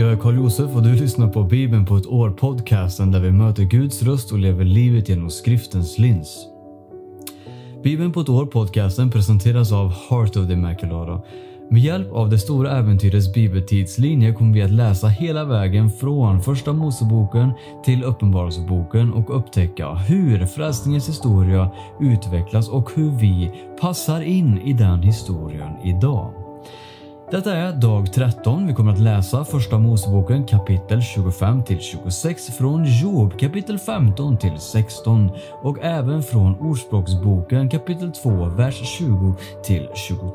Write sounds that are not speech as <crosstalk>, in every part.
Jag är Karl Josef och du lyssnar på Bibeln på ett år podcasten där vi möter Guds röst och lever livet genom skriftens lins. Bibeln på ett år podcasten presenteras av Heart of the Immaculata. Med hjälp av det stora äventyrets bibeltidslinje kommer vi att läsa hela vägen från Första Moseboken till Uppenbarelseboken och upptäcka hur frälsningens historia utvecklas och hur vi passar in i den historien idag. Detta är dag 13. Vi kommer att läsa första Moseboken kapitel 25 till 26 från Job kapitel 15 till 16 och även från Ordspråksboken kapitel 2 vers 20 till 22.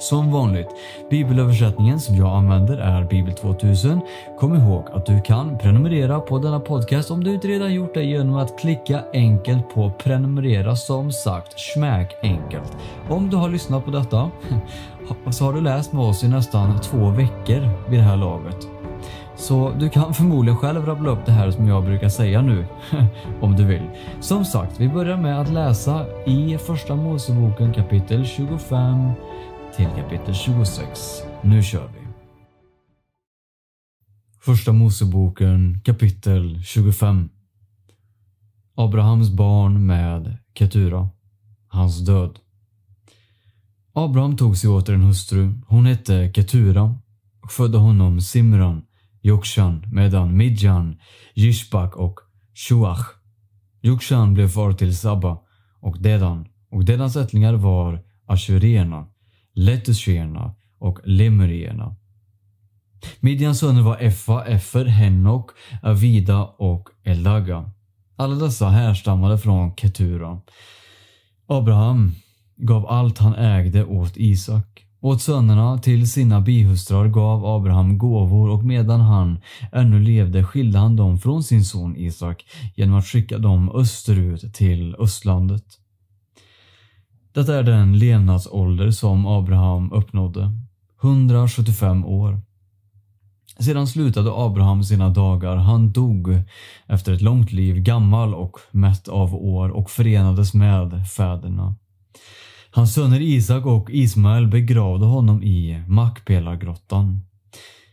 Som vanligt, bibelöversättningen som jag använder är Bibel 2000. Kom ihåg att du kan prenumerera på denna podcast om du inte redan gjort det genom att klicka enkelt på prenumerera som sagt smäck enkelt. Om du har lyssnat på detta <laughs> så har du läst med oss i nästan två veckor vid det här laget. Så du kan förmodligen själv rabbla upp det här som jag brukar säga nu, <laughs> om du vill. Som sagt, vi börjar med att läsa i Första Moseboken kapitel 25 till kapitel 26. Nu kör vi! Första Moseboken kapitel 25. Abrahams barn med Ketura. Hans död. Abraham tog sig åter en hustru. Hon hette Ketura och födde honom Simran, Jokshan, medan Midjan, Jishbak och Shuach. Jokshan blev far till Saba och Dedan och Dedans ättlingar var Ashurena, Letuscherna och Lemerierna. Midjans söner var Effa, Efer, Henok, Avida och Eldaga. Alla dessa härstammade från Ketura. Abraham gav allt han ägde åt Isak. Åt sönerna till sina bihustrar gav Abraham gåvor och medan han ännu levde skilde han dem från sin son Isak genom att skicka dem österut till östlandet. Detta är den levnadsålder som Abraham uppnådde. 175 år. Sedan slutade Abraham sina dagar. Han dog efter ett långt liv, gammal och mätt av år och förenades med fäderna. Hans söner Isak och Ismael begravde honom i Makpelargrottan.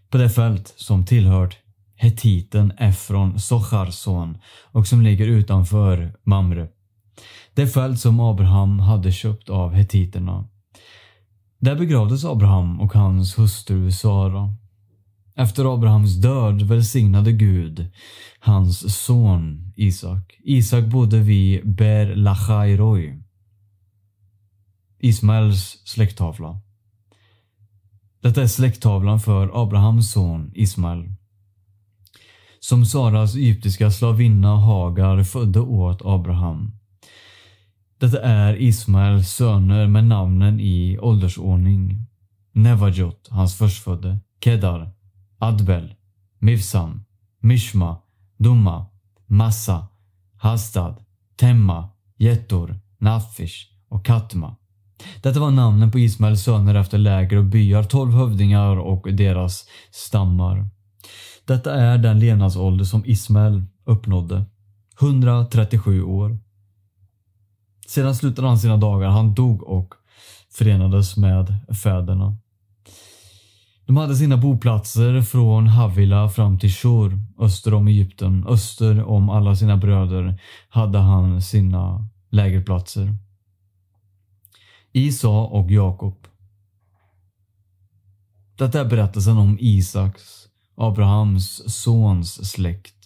På det fält som tillhört hetiten Efron Socharson och som ligger utanför Mamre. Det fält som Abraham hade köpt av hetiterna. Där begravdes Abraham och hans hustru Sara. Efter Abrahams död välsignade Gud hans son Isak. Isak bodde vid Ber Lachairoi. Ismaels släkttavla. Detta är släkttavlan för Abrahams son Ismael. Som Saras egyptiska slavinna Hagar födde åt Abraham. Detta är Ismaels söner med namnen i åldersordning. Nevajot, hans förstfödde, Kedar, Adbel, Mifsam, Mishma, Dumma, Massa, Hastad, Temma, Jettor, Nafish och Katma. Detta var namnen på Ismaels söner efter läger och byar, tolv hövdingar och deras stammar. Detta är den levnadsålder som Ismael uppnådde. 137 år. Sedan slutade han sina dagar. Han dog och förenades med fäderna. De hade sina boplatser från Havila fram till Shur, öster om Egypten. Öster om alla sina bröder hade han sina lägerplatser. Isa och Jakob. Detta är berättelsen om Isaks, Abrahams sons släkt.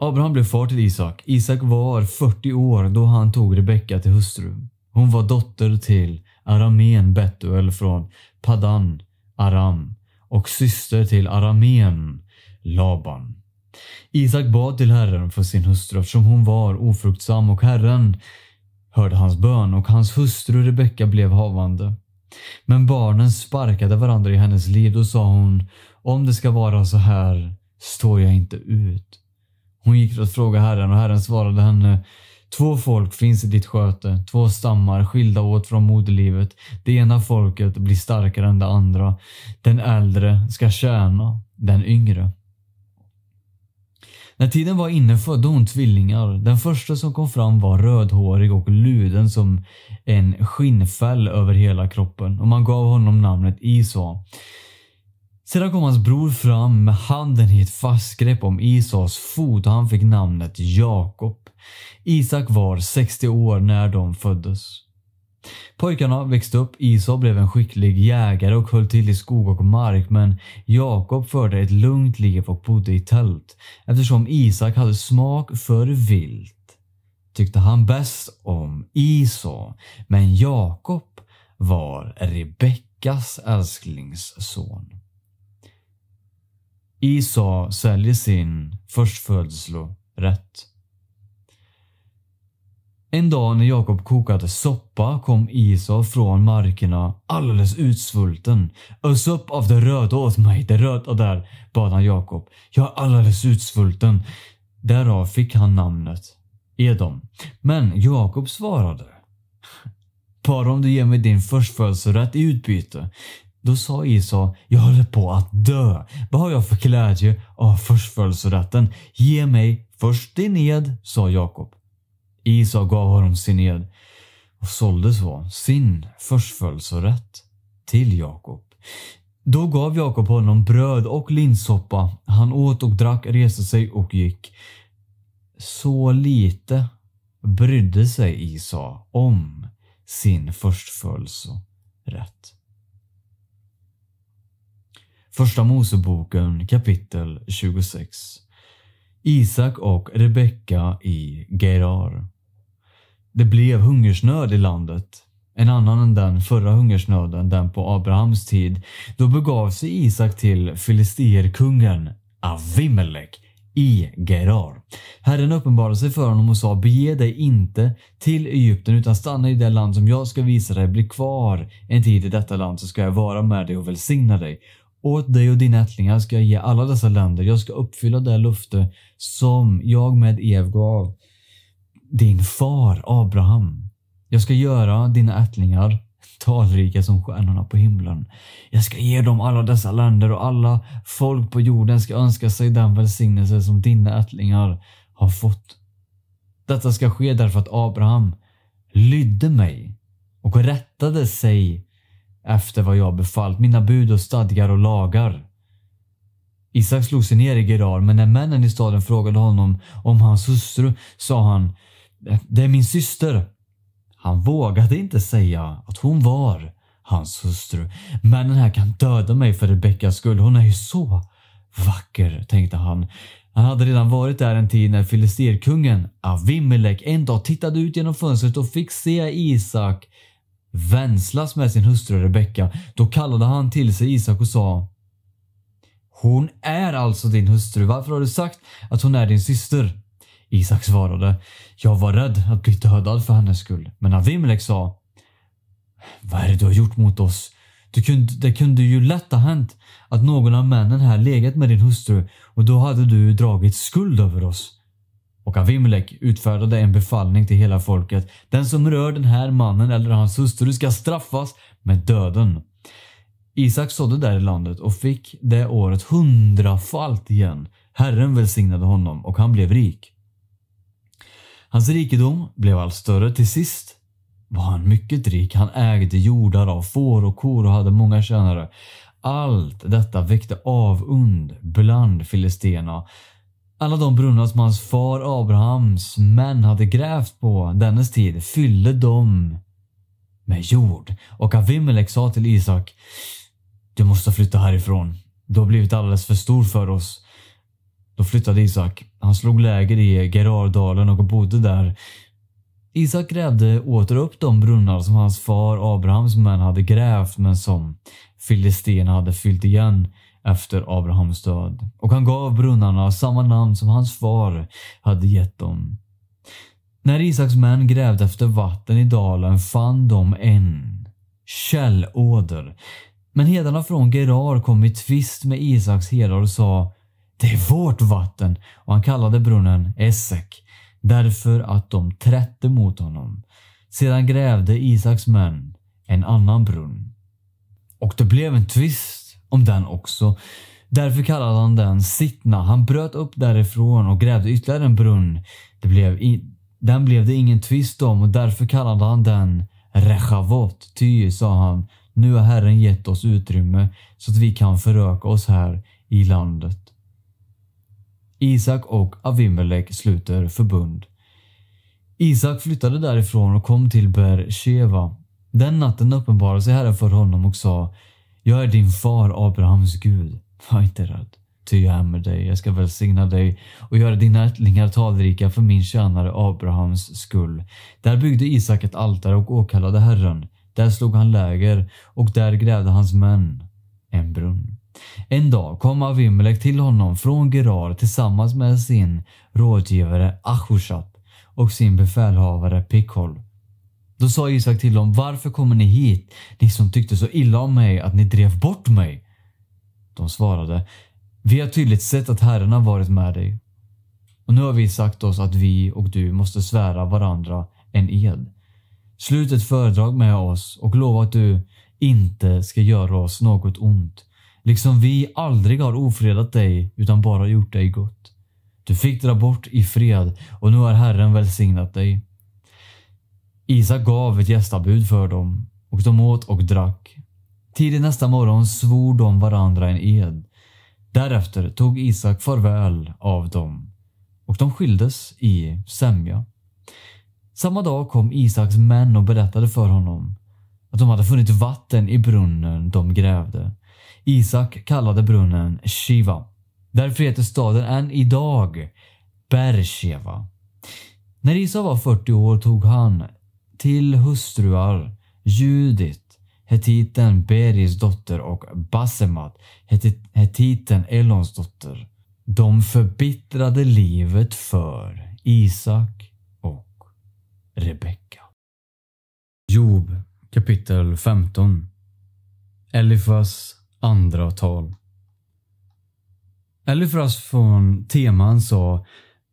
Abraham blev far till Isak. Isak var 40 år då han tog Rebecka till hustru. Hon var dotter till Aramen Betuel från Padan Aram och syster till Aramen Laban. Isak bad till Herren för sin hustru eftersom hon var ofruktsam och Herren hörde hans bön och hans hustru Rebecka blev havande. Men barnen sparkade varandra i hennes liv. Då sa hon, om det ska vara så här står jag inte ut. Hon gick för att fråga Herren och Herren svarade henne Två folk finns i ditt sköte, två stammar skilda åt från moderlivet. Det ena folket blir starkare än det andra. Den äldre ska tjäna den yngre. När tiden var inne födde hon tvillingar. Den första som kom fram var rödhårig och luden som en skinnfäll över hela kroppen och man gav honom namnet Isa. Sedan kom hans bror fram med handen i ett fast grepp om Isaus fot och han fick namnet Jakob. Isak var 60 år när de föddes. Pojkarna växte upp, Esau blev en skicklig jägare och höll till i skog och mark men Jakob förde ett lugnt liv och bodde i tält eftersom Isak hade smak för vilt. Tyckte han bäst om Esau men Jakob var Rebeckas älsklingsson. Esau säljer sin förstfödslorätt. En dag när Jakob kokade soppa kom Esau från markerna alldeles utsvulten. Ös upp av det röda åt mig, det röda där, bad han Jakob. Jag är alldeles utsvulten. Därav fick han namnet Edom. Men Jakob svarade. Bara om du ger mig din förstfödelserätt i utbyte. Då sa Isa, jag håller på att dö. Vad har jag för glädje av förstfödelserätten? Ge mig först din ed, sa Jakob. Isa gav honom sin ed och sålde så sin förstfödelserätt till Jakob. Då gav Jakob honom bröd och linssoppa. Han åt och drack, reste sig och gick. Så lite brydde sig Isa om sin förstfödelserätt. Första Moseboken kapitel 26. Isak och Rebecka i Gerar. Det blev hungersnöd i landet. En annan än den förra hungersnöden, den på Abrahams tid. Då begav sig Isak till filisterkungen Avimelek i Gerar. Herren uppenbarade sig för honom och sa bege dig inte till Egypten utan stanna i det land som jag ska visa dig. Bli kvar en tid i detta land så ska jag vara med dig och välsigna dig. Åt dig och dina ättlingar ska jag ge alla dessa länder. Jag ska uppfylla det löfte som jag med Ev gav din far Abraham. Jag ska göra dina ättlingar talrika som stjärnorna på himlen. Jag ska ge dem alla dessa länder och alla folk på jorden ska önska sig den välsignelse som dina ättlingar har fått. Detta ska ske därför att Abraham lydde mig och rättade sig efter vad jag befallt, mina bud och stadgar och lagar. Isak slog sig ner i Gerar, men när männen i staden frågade honom om hans hustru sa han Det är min syster. Han vågade inte säga att hon var hans hustru. Männen här kan döda mig för Rebeckas skull. Hon är ju så vacker, tänkte han. Han hade redan varit där en tid när filisterkungen Avimelek en dag tittade ut genom fönstret och fick se Isak vänslas med sin hustru Rebecka. Då kallade han till sig Isak och sa Hon är alltså din hustru. Varför har du sagt att hon är din syster? Isak svarade Jag var rädd att bli dödad för hennes skull. Men Avimelek sa Vad är det du har gjort mot oss? Du kunde, det kunde ju lätt ha hänt att någon av männen här legat med din hustru och då hade du dragit skuld över oss och Avimelech utfärdade en befallning till hela folket. Den som rör den här mannen eller hans hustru ska straffas med döden. Isak sådde där i landet och fick det året hundrafalt igen. Herren välsignade honom och han blev rik. Hans rikedom blev allt större. Till sist var han mycket rik. Han ägde jordar av får och kor och hade många tjänare. Allt detta väckte avund bland filisterna alla de brunnar som hans far Abrahams män hade grävt på dennes tid fyllde de med jord. Och Avimelech sa till Isak, du måste flytta härifrån. Du har blivit alldeles för stor för oss. Då flyttade Isak. Han slog läger i Gerardalen och bodde där. Isak grävde åter upp de brunnar som hans far Abrahams män hade grävt men som filistéerna hade fyllt igen efter Abrahams död och han gav brunnarna samma namn som hans far hade gett dem. När Isaks män grävde efter vatten i dalen fann de en källåder. Men hedarna från Gerar kom i tvist med Isaks herdar och sa Det är vårt vatten och han kallade brunnen Essek därför att de trätte mot honom. Sedan grävde Isaks män en annan brunn. Och det blev en tvist om den också. Därför kallade han den Sittna. Han bröt upp därifrån och grävde ytterligare en brunn. Det blev den blev det ingen tvist om och därför kallade han den Rechavot. Ty, sa han, nu har Herren gett oss utrymme så att vi kan föröka oss här i landet. Isak och Avimelek sluter förbund. Isak flyttade därifrån och kom till Bersheva. Den natten uppenbarade sig Herren för honom och sa jag är din far Abrahams Gud. Var inte rädd, ty jag är med dig. Jag ska välsigna dig och göra dina ättlingar talrika för min tjänare Abrahams skull. Där byggde Isak ett altare och åkallade Herren. Där slog han läger och där grävde hans män en brunn. En dag kom Avimelech till honom från Gerar tillsammans med sin rådgivare Achushat och sin befälhavare Pikhol. Då sa Isak till dem, varför kommer ni hit? Ni som tyckte så illa om mig att ni drev bort mig. De svarade, vi har tydligt sett att Herren har varit med dig. Och nu har vi sagt oss att vi och du måste svära varandra en ed. Slut ett föredrag med oss och lova att du inte ska göra oss något ont. Liksom vi aldrig har ofredat dig utan bara gjort dig gott. Du fick dra bort i fred och nu har Herren välsignat dig. Isak gav ett gästabud för dem och de åt och drack. Tidigt nästa morgon svor de varandra en ed. Därefter tog Isak farväl av dem och de skildes i sämja. Samma dag kom Isaks män och berättade för honom att de hade funnit vatten i brunnen de grävde. Isak kallade brunnen Shiva. Därför heter staden än idag Bersheva. När Isak var 40 år tog han till hustruar Judit, hetiten Beris dotter och Basemat, hetiten Elons dotter. De förbittrade livet för Isak och Rebecka. Job kapitel 15 Elifas andra tal Elifas från Teman sa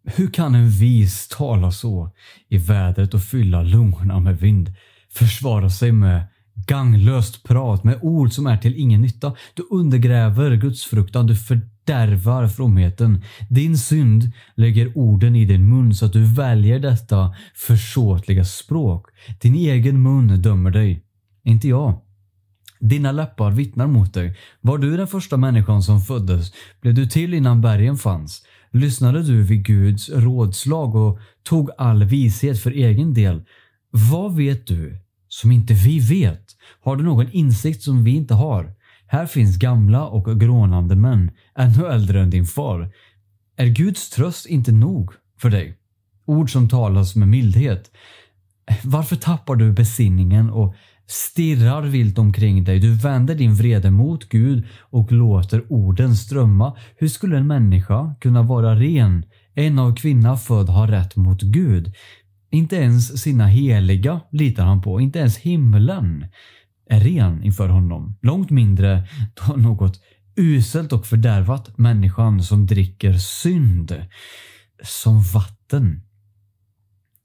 hur kan en vis tala så i vädret och fylla lungorna med vind? Försvara sig med ganglöst prat, med ord som är till ingen nytta. Du undergräver Guds fruktan, du fördärvar fromheten. Din synd lägger orden i din mun så att du väljer detta försåtliga språk. Din egen mun dömer dig, inte jag. Dina läppar vittnar mot dig. Var du den första människan som föddes? Blev du till innan bergen fanns? Lyssnade du vid Guds rådslag och tog all vishet för egen del? Vad vet du som inte vi vet? Har du någon insikt som vi inte har? Här finns gamla och grånande män, ännu äldre än din far. Är Guds tröst inte nog för dig? Ord som talas med mildhet. Varför tappar du besinningen och stirrar vilt omkring dig. Du vänder din vrede mot Gud och låter orden strömma. Hur skulle en människa kunna vara ren? En av kvinna född har rätt mot Gud. Inte ens sina heliga litar han på. Inte ens himlen är ren inför honom. Långt mindre något uselt och fördärvat människan som dricker synd som vatten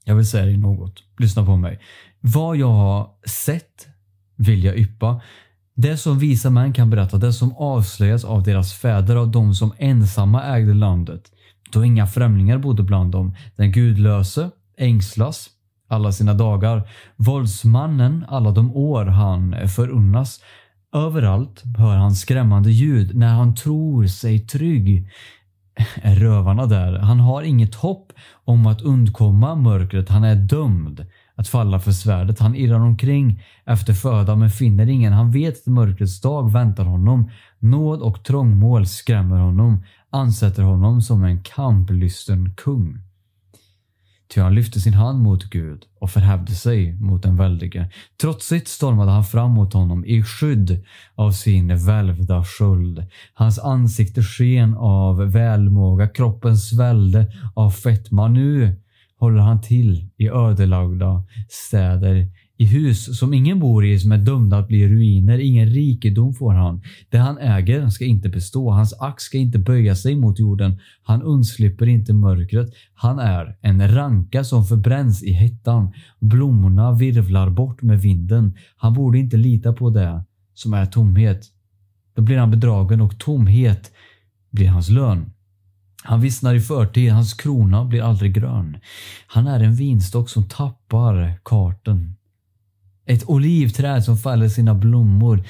jag vill säga dig något. Lyssna på mig. Vad jag har sett vill jag yppa. Det som visa män kan berätta, det som avslöjas av deras fäder, av de som ensamma ägde landet, då inga främlingar bodde bland dem. Den gudlöse ängslas alla sina dagar. Våldsmannen alla de år han förunnas. Överallt hör han skrämmande ljud när han tror sig trygg. <laughs> rövarna där. Han har inget hopp om att undkomma mörkret. Han är dömd att falla för svärdet. Han irrar omkring efter föda men finner ingen. Han vet att mörkrets dag väntar honom. Nåd och trångmål skrämmer honom, ansätter honom som en kamplysten kung. Ty han lyfte sin hand mot Gud och förhävde sig mot den väldige. Trotsigt stormade han fram mot honom i skydd av sin välvda sköld. Hans ansikte sken av välmåga, kroppen svällde av fetma. Nu håller han till i ödelagda städer i hus som ingen bor i, som är dömda att bli ruiner. Ingen rikedom får han. Det han äger ska inte bestå. Hans ax ska inte böja sig mot jorden. Han undslipper inte mörkret. Han är en ranka som förbränns i hettan. Blommorna virvlar bort med vinden. Han borde inte lita på det som är tomhet. Då blir han bedragen och tomhet blir hans lön. Han vissnar i förtid, hans krona blir aldrig grön. Han är en vinstock som tappar karten. Ett olivträd som faller sina blommor.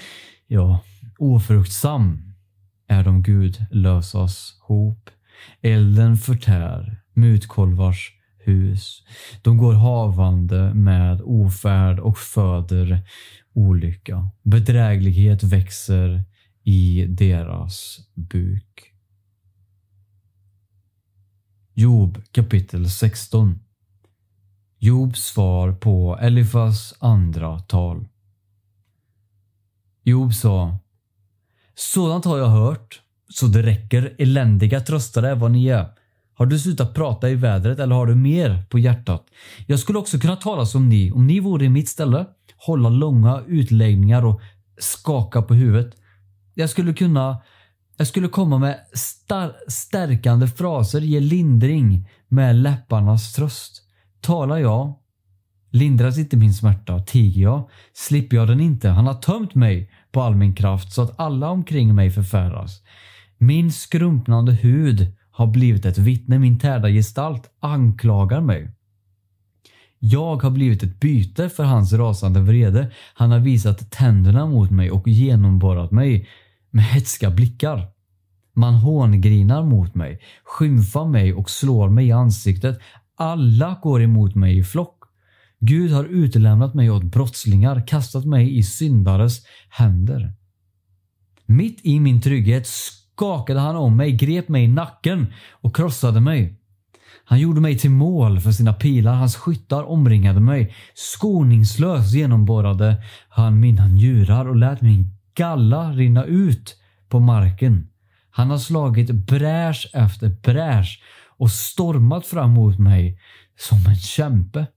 Ja, ofruktsam är de Gud lösas hop. Elden förtär mutkolvars hus. De går havande med ofärd och föder olycka. Bedräglighet växer i deras buk. Job kapitel 16 Jobs svar på Elifas andra tal. Job sa Sådant har jag hört, så det räcker. Eländiga tröstare vad ni är. Har du slutat prata i vädret eller har du mer på hjärtat? Jag skulle också kunna tala som ni om ni vore i mitt ställe. Hålla långa utläggningar och skaka på huvudet. Jag skulle kunna jag skulle komma med stärkande fraser, ge lindring med läpparnas tröst. Talar jag, lindras inte min smärta. Tiger jag, slipper jag den inte. Han har tömt mig på all min kraft så att alla omkring mig förfäras. Min skrumpnande hud har blivit ett vittne. Min tärda gestalt anklagar mig. Jag har blivit ett byte för hans rasande vrede. Han har visat tänderna mot mig och genomborrat mig med hätska blickar. Man hångrinar mot mig, skymfar mig och slår mig i ansiktet. Alla går emot mig i flock. Gud har utelämnat mig åt brottslingar, kastat mig i syndares händer. Mitt i min trygghet skakade han om mig, grep mig i nacken och krossade mig. Han gjorde mig till mål för sina pilar, hans skyttar omringade mig. Skoningslöst genomborrade han mina njurar och lät min galla rinna ut på marken. Han har slagit bräsch efter bräsch och stormat fram mot mig som en kämpe.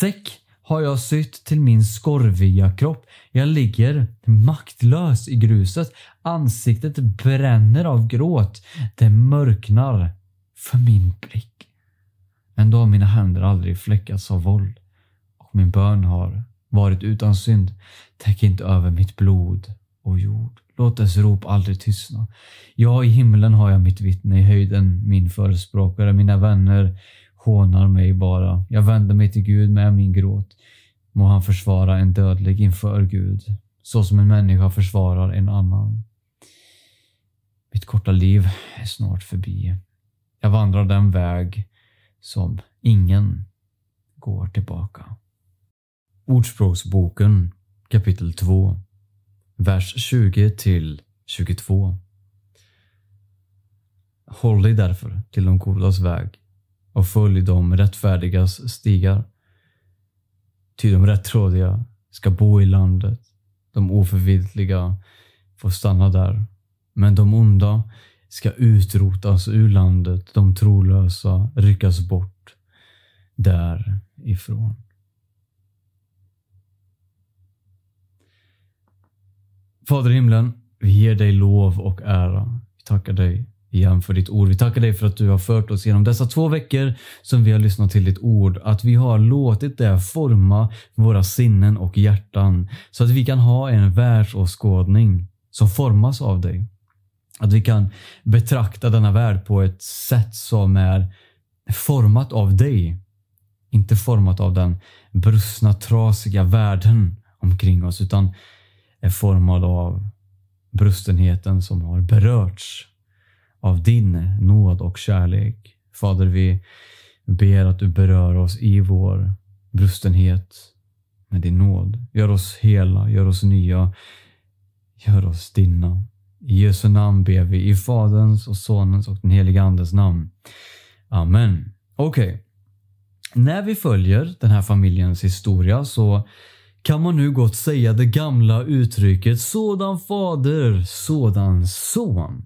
Säck har jag sytt till min skorviga kropp. Jag ligger maktlös i gruset. Ansiktet bränner av gråt. Det mörknar för min blick. Ändå har mina händer aldrig fläckats av våld och min bön har varit utan synd. Täck inte över mitt blod och jord. Låt dess rop aldrig tystna. Ja, i himlen har jag mitt vittne, i höjden min förespråkare. Mina vänner hånar mig bara. Jag vänder mig till Gud med min gråt. Må han försvara en dödlig inför Gud, så som en människa försvarar en annan. Mitt korta liv är snart förbi. Jag vandrar den väg som ingen går tillbaka. Ordspråksboken kapitel 2 vers 20 till 22. Håll dig därför till de godas väg och följ de rättfärdigas stigar. Ty de rättrådiga ska bo i landet, de oförvitliga får stanna där. Men de onda ska utrotas ur landet, de trolösa ryckas bort därifrån. Fader i himlen, vi ger dig lov och ära. Vi tackar dig igen för ditt ord. Vi tackar dig för att du har fört oss genom dessa två veckor som vi har lyssnat till ditt ord. Att vi har låtit det forma våra sinnen och hjärtan så att vi kan ha en världsåskådning som formas av dig. Att vi kan betrakta denna värld på ett sätt som är format av dig. Inte format av den brustna, trasiga världen omkring oss utan är formad av brustenheten som har berörts av din nåd och kärlek. Fader, vi ber att du berör oss i vår brustenhet med din nåd. Gör oss hela, gör oss nya, gör oss dina. I Jesu namn ber vi, i Faderns och Sonens och den helige Andes namn. Amen. Okej. Okay. När vi följer den här familjens historia så kan man nu gott säga det gamla uttrycket sådan fader, sådan son.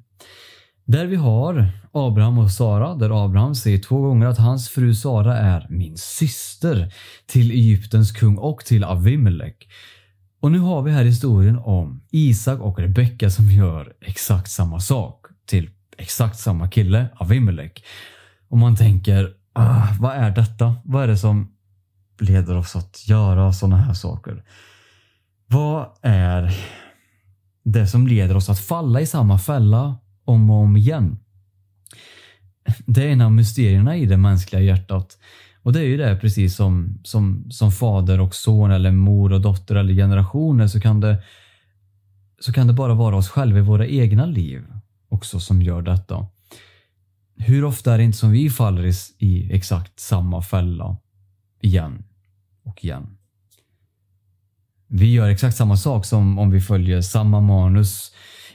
Där vi har Abraham och Sara, där Abraham säger två gånger att hans fru Sara är min syster till Egyptens kung och till Avimelech. Och nu har vi här historien om Isak och Rebecka som gör exakt samma sak till exakt samma kille, Avimelech. Och man tänker, ah, vad är detta? Vad är det som leder oss att göra sådana här saker. Vad är det som leder oss att falla i samma fälla om och om igen? Det är en av mysterierna i det mänskliga hjärtat. Och det är ju det precis som, som, som fader och son eller mor och dotter eller generationer så kan det så kan det bara vara oss själva i våra egna liv också som gör detta. Hur ofta är det inte som vi faller i, i exakt samma fälla? igen och igen. Vi gör exakt samma sak som om vi följer samma manus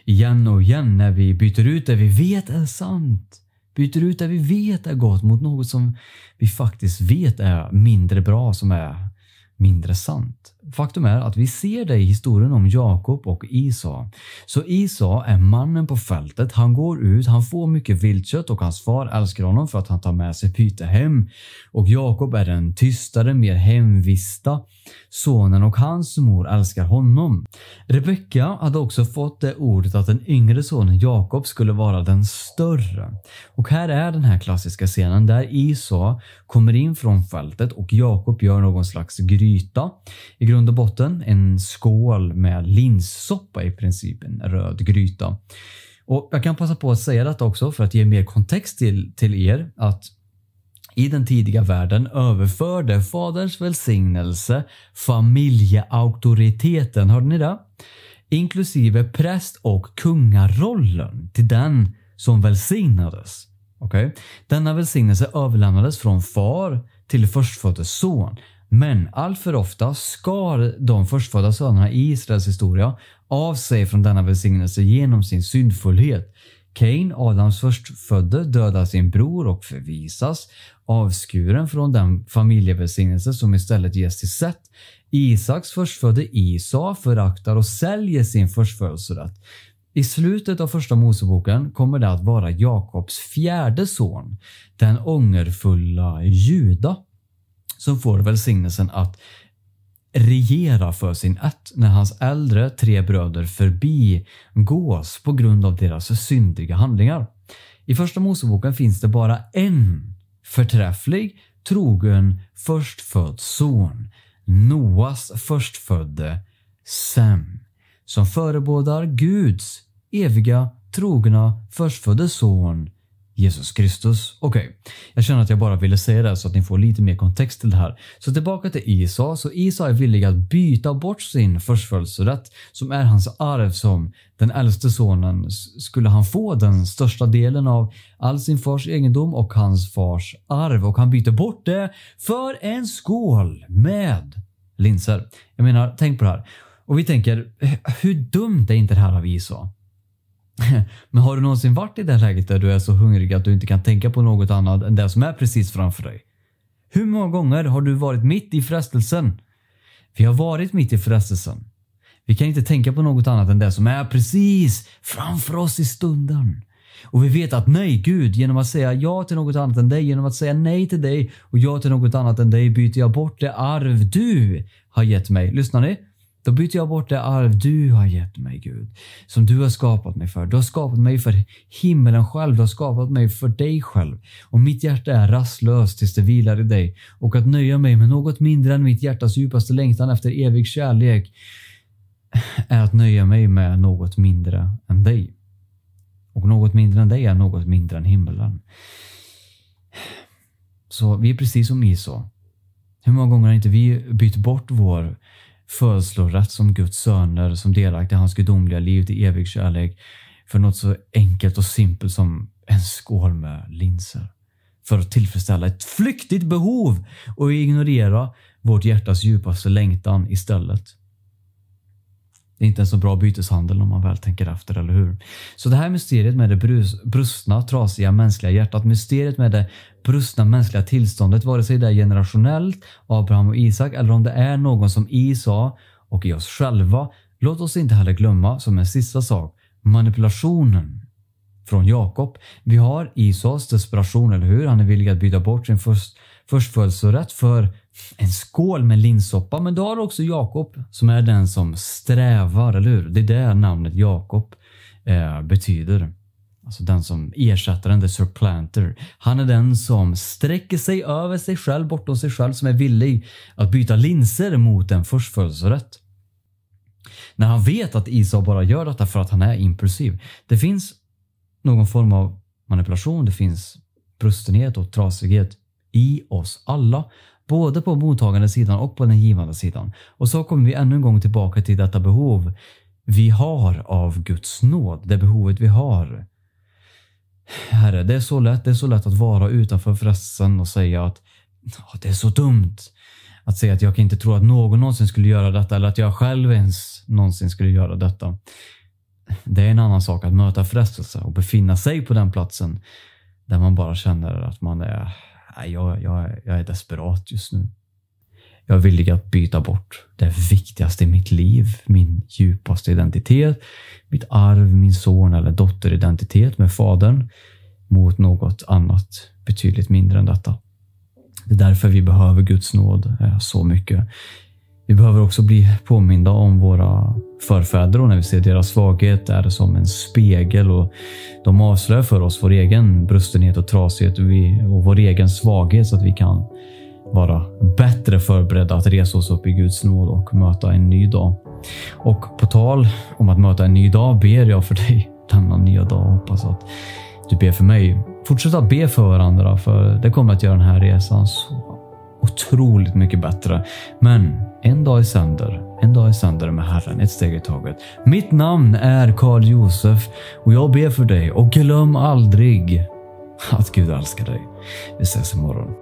igen och igen när vi byter ut det vi vet är sant. Byter ut det vi vet är gott mot något som vi faktiskt vet är mindre bra, som är mindre sant. Faktum är att vi ser det i historien om Jakob och Isa. Så Isa är mannen på fältet. Han går ut, han får mycket viltkött och hans far älskar honom för att han tar med sig byte hem. Och Jakob är den tystare, mer hemvista sonen och hans mor älskar honom. Rebecka hade också fått det ordet att den yngre sonen Jakob skulle vara den större. Och här är den här klassiska scenen där Isa kommer in från fältet och Jakob gör någon slags gryta. I grund grund och botten en skål med linssoppa i princip, en röd gryta. Och Jag kan passa på att säga detta också för att ge mer kontext till, till er att i den tidiga världen överförde faderns välsignelse familjeauktoriteten, hörde ni det? Inklusive präst och kungarollen till den som välsignades. Okay? Denna välsignelse överlämnades från far till förstfödde son men allt för ofta skar de förstfödda sönerna i Israels historia av sig från denna välsignelse genom sin syndfullhet. Cain, Adams förstfödde, dödar sin bror och förvisas avskuren från den familjevälsignelse som istället ges till Seth. Isaks förstfödde Isa föraktar och säljer sin förstfödelserätt. I slutet av första Moseboken kommer det att vara Jakobs fjärde son, den ångerfulla Juda som får välsignelsen att regera för sin ätt när hans äldre tre bröder förbigås på grund av deras syndiga handlingar. I Första Moseboken finns det bara en förträfflig, trogen, förstfödd son. Noas förstfödde Sem, som förebådar Guds eviga, trogna, förstfödde son Jesus Kristus. Okej, okay. jag känner att jag bara ville säga det så att ni får lite mer kontext till det här. Så tillbaka till Isa. Så Isa är villig att byta bort sin förstfödelserätt som är hans arv som den äldste sonen. Skulle han få den största delen av all sin fars egendom och hans fars arv och han byter bort det för en skål med linser. Jag menar, tänk på det här. Och vi tänker, hur dumt är inte det här av Isa? <laughs> Men har du någonsin varit i det läget där du är så hungrig att du inte kan tänka på något annat än det som är precis framför dig? Hur många gånger har du varit mitt i frestelsen? Vi har varit mitt i frestelsen. Vi kan inte tänka på något annat än det som är precis framför oss i stunden. Och vi vet att nej, Gud, genom att säga ja till något annat än dig, genom att säga nej till dig och ja till något annat än dig byter jag bort det arv du har gett mig. Lyssnar ni? Då byter jag bort det arv du har gett mig Gud, som du har skapat mig för. Du har skapat mig för himmelen själv, du har skapat mig för dig själv. Och mitt hjärta är rastlöst tills det vilar i dig. Och att nöja mig med något mindre än mitt hjärtas djupaste längtan efter evig kärlek är att nöja mig med något mindre än dig. Och något mindre än dig är något mindre än himmelen. Så vi är precis som Esau. Hur många gånger har inte vi bytt bort vår föreslår rätt som Guds söner, som delaktiga i hans gudomliga liv till evig kärlek för något så enkelt och simpelt som en skål med linser. För att tillfredsställa ett flyktigt behov och ignorera vårt hjärtas djupaste längtan istället. Det är inte en så bra byteshandel om man väl tänker efter, eller hur? Så det här mysteriet med det brus, brustna, trasiga mänskliga hjärtat, mysteriet med det brustna mänskliga tillståndet, vare sig det är generationellt, Abraham och Isak, eller om det är någon som i sa och i oss själva. Låt oss inte heller glömma, som en sista sak, manipulationen från Jakob. Vi har Isas desperation, eller hur? Han är villig att byta bort sin först, förstfödelserätt för en skål med linssoppa. Men då har du också Jakob som är den som strävar, eller hur? Det är det namnet Jakob eh, betyder. Alltså den som ersättaren, the surplanter. Han är den som sträcker sig över sig själv, bortom sig själv, som är villig att byta linser mot en förstfödelserätt. När han vet att Esau bara gör detta för att han är impulsiv. Det finns någon form av manipulation, det finns brustenhet och trasighet i oss alla. Både på mottagande sidan och på den givande sidan. Och så kommer vi ännu en gång tillbaka till detta behov vi har av Guds nåd. Det behovet vi har. Herre, det är så lätt, det är så lätt att vara utanför frestelsen och säga att det är så dumt. Att säga att jag kan inte tro att någon någonsin skulle göra detta eller att jag själv ens någonsin skulle göra detta. Det är en annan sak att möta frestelse och befinna sig på den platsen där man bara känner att man är jag, jag, jag är desperat just nu. Jag är villig att byta bort det viktigaste i mitt liv, min djupaste identitet, mitt arv, min son eller dotteridentitet med fadern mot något annat betydligt mindre än detta. Det är därför vi behöver Guds nåd eh, så mycket. Vi behöver också bli påminda om våra förfäder och när vi ser deras svaghet är det som en spegel och de avslöjar för oss vår egen brustenhet och trasighet och, vi, och vår egen svaghet så att vi kan vara bättre förberedda att resa oss upp i Guds nåd och möta en ny dag. Och på tal om att möta en ny dag ber jag för dig denna nya dag och hoppas att du ber för mig. Fortsätt att be för varandra för det kommer att göra den här resan så otroligt mycket bättre. Men en dag i sänder, en dag i sänder med Herren, ett steg i taget. Mitt namn är Karl Josef och jag ber för dig och glöm aldrig att Gud älskar dig. Vi ses imorgon.